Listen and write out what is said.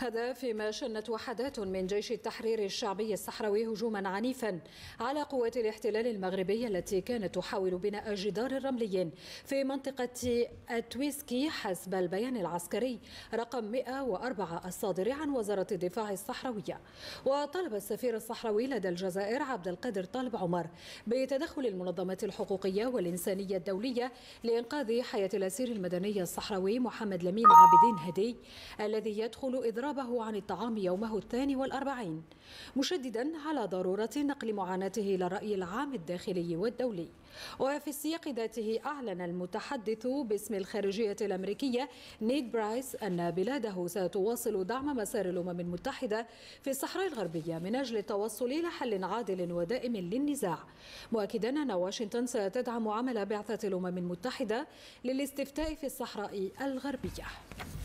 هذا فيما شنت وحدات من جيش التحرير الشعبي الصحراوي هجوما عنيفا على قوات الاحتلال المغربي التي كانت تحاول بناء جدار رملي في منطقة أتويسكي حسب البيان العسكري رقم 104 الصادر عن وزارة الدفاع الصحراوية وطلب السفير الصحراوي لدى الجزائر عبد القادر طالب عمر بتدخل المنظمات الحقوقية والإنسانية الدولية لإنقاذ حياة الأسير المدني الصحراوي محمد لمين عابدين هدي الذي يدخل إضرار إعرابه عن الطعام يومه الثاني والأربعين مشددا على ضرورة نقل معاناته إلى الرأي العام الداخلي والدولي وفي السياق ذاته أعلن المتحدث باسم الخارجية الأمريكية نيد برايس أن بلاده ستواصل دعم مسار الأمم المتحدة في الصحراء الغربية من أجل التوصل إلى حل عادل ودائم للنزاع مؤكدا أن واشنطن ستدعم عمل بعثة الأمم المتحدة للاستفتاء في الصحراء الغربية